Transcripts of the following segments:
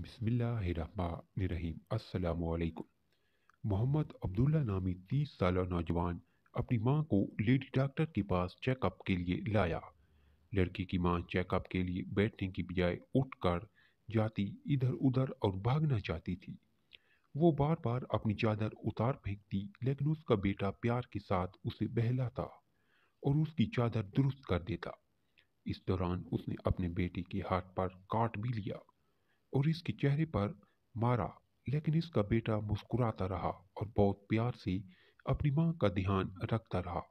बिस्मिल्लाहिर्रहमानिर्रहीम मोहम्मद अब्दुल्ला नामी तीस साल नौजवान अपनी माँ को लेडी डॉक्टर के पास चेकअप के लिए लाया लड़की की माँ चेकअप के लिए बैठने की बजाय उठकर जाती इधर उधर और भागना चाहती थी वो बार बार अपनी चादर उतार फेंकती लेकिन उसका बेटा प्यार के साथ उसे बहलाता और उसकी चादर दुरुस्त कर देता इस दौरान उसने अपने बेटे के हाथ पर काट भी लिया और इसके चेहरे पर मारा लेकिन इसका बेटा मुस्कुराता रहा और बहुत प्यार से अपनी माँ का ध्यान रखता रहा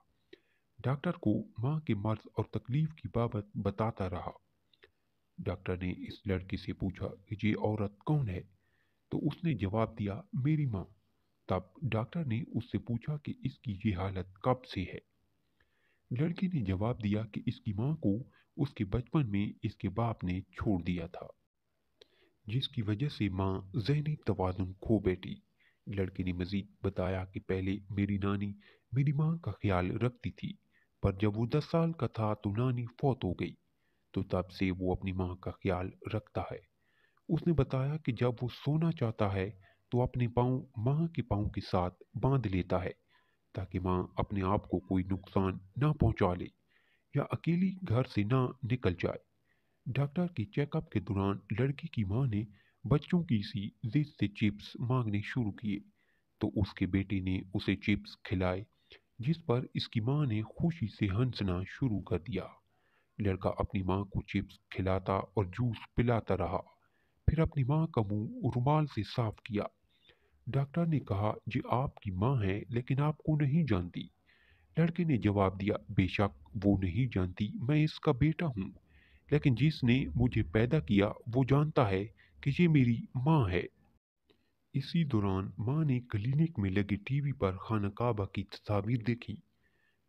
डॉक्टर को माँ के मर्ज और तकलीफ की बाबत बताता रहा डॉक्टर ने इस लड़की से पूछा कि ये औरत कौन है तो उसने जवाब दिया मेरी माँ तब डॉक्टर ने उससे पूछा कि इसकी ये हालत कब से है लड़की ने जवाब दिया कि इसकी माँ को उसके बचपन में इसके बाप ने छोड़ दिया था जिसकी वजह से माँ जहनी तो खो बैठी लड़के ने मज़ीद बताया कि पहले मेरी नानी मेरी माँ का ख्याल रखती थी पर जब वो दस साल का था तो नानी फौत हो गई तो तब से वो अपनी माँ का ख्याल रखता है उसने बताया कि जब वो सोना चाहता है तो अपने पाँव माँ के पाँव के साथ बांध लेता है ताकि माँ अपने आप को कोई नुकसान ना पहुँचा ले या अकेली घर से ना निकल जाए डॉक्टर के चेकअप के दौरान लड़की की मां ने बच्चों की सी जिद से चिप्स मांगने शुरू किए तो उसके बेटे ने उसे चिप्स खिलाए जिस पर इसकी मां ने खुशी से हंसना शुरू कर दिया लड़का अपनी मां को चिप्स खिलाता और जूस पिलाता रहा फिर अपनी मां का मुंह रुमाल से साफ किया डॉक्टर ने कहा जी आपकी मां है लेकिन आपको नहीं जानती लड़के ने जवाब दिया बेशक वो नहीं जानती मैं इसका बेटा हूँ लेकिन जिसने मुझे पैदा किया वो जानता है कि ये मेरी माँ है इसी दौरान माँ ने क्लिनिक में लगे टीवी पर खाना काबा की तस्वीर देखी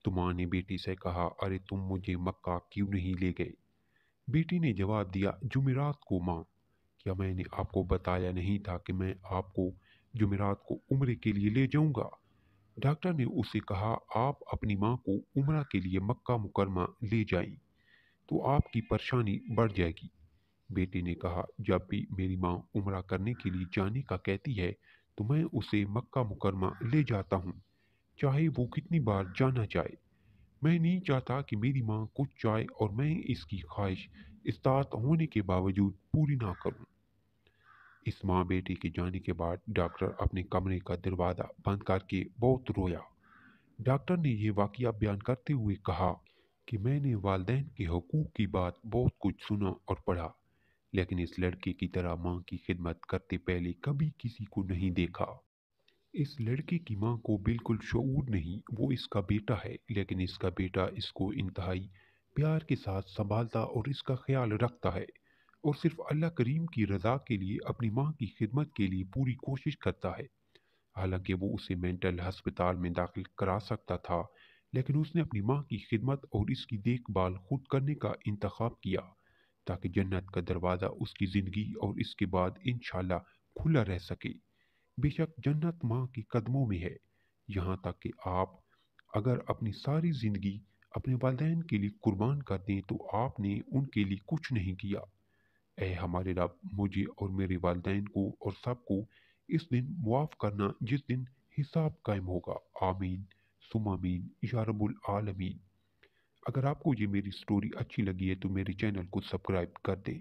तो माँ ने बेटी से कहा अरे तुम मुझे मक्का क्यों नहीं ले गए बेटी ने जवाब दिया जुमेरात को माँ क्या मैंने आपको बताया नहीं था कि मैं आपको जुमेरात को उम्र के लिए ले जाऊँगा डॉक्टर ने उसे कहा आप अपनी माँ को उम्र के लिए मक्का मुकरमा ले जाएं तो आपकी परेशानी बढ़ जाएगी बेटे ने कहा जब भी मेरी माँ उम्र करने के लिए जाने का कहती है तो मैं उसे मक्का मुकरमा ले जाता हूँ चाहे वो कितनी बार जाना चाहे मैं नहीं चाहता कि मेरी माँ कुछ चाहे और मैं इसकी ख्वाहिश इस्तात होने के बावजूद पूरी ना करूँ इस माँ बेटे के जाने के बाद डॉक्टर अपने कमरे का दरवाज़ा बंद करके बहुत रोया डॉक्टर ने यह वाक़ बयान करते हुए कहा कि मैंने वाले के हकूक़ की बात बहुत कुछ सुना और पढ़ा लेकिन इस लड़के की तरह माँ की खिदमत करते पहले कभी किसी को नहीं देखा इस लड़के की माँ को बिल्कुल शूर नहीं वो इसका बेटा है लेकिन इसका बेटा इसको इंतहाई प्यार के साथ संभालता और इसका ख्याल रखता है और सिर्फ अल्लाह करीम की रज़ा के लिए अपनी माँ की खिदमत के लिए पूरी कोशिश करता है हालांकि वो उसे मेंटल हस्पताल में दाखिल करा सकता था लेकिन उसने अपनी माँ की खिदमत और इसकी देखभाल खुद करने का इंतखब किया ताकि जन्नत का दरवाज़ा उसकी ज़िंदगी और इसके बाद इन खुला रह सके बेशक जन्नत माँ के कदमों में है यहाँ तक कि आप अगर अपनी सारी ज़िंदगी अपने वालदेन के लिए कुर्बान कर दें तो आपने उनके लिए कुछ नहीं किया ए हमारे रब मुझे और मेरे वालदेन को और सबको इस दिन मुआफ़ करना जिस दिन हिसाब कायम होगा आमीन सुमामीन या रबुल आलमीन अगर आपको ये मेरी स्टोरी अच्छी लगी है तो मेरे चैनल को सब्सक्राइब कर दें